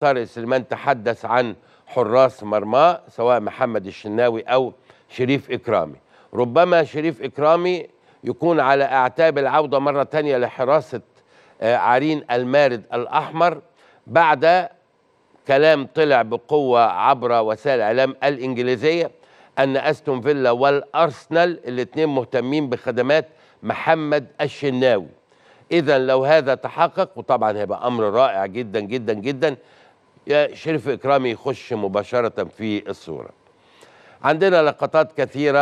طارق سليمان تحدث عن حراس مرماه سواء محمد الشناوي او شريف اكرامي ربما شريف اكرامي يكون على اعتاب العوده مره ثانيه لحراسه آه، عرين المارد الاحمر بعد كلام طلع بقوه عبر وسائل الاعلام الانجليزيه ان استون فيلا والارسنال الاثنين مهتمين بخدمات محمد الشناوي اذا لو هذا تحقق وطبعا هيبقى امر رائع جدا جدا جدا يا شريف إكرامي يخش مباشرة في الصورة عندنا لقطات كثيرة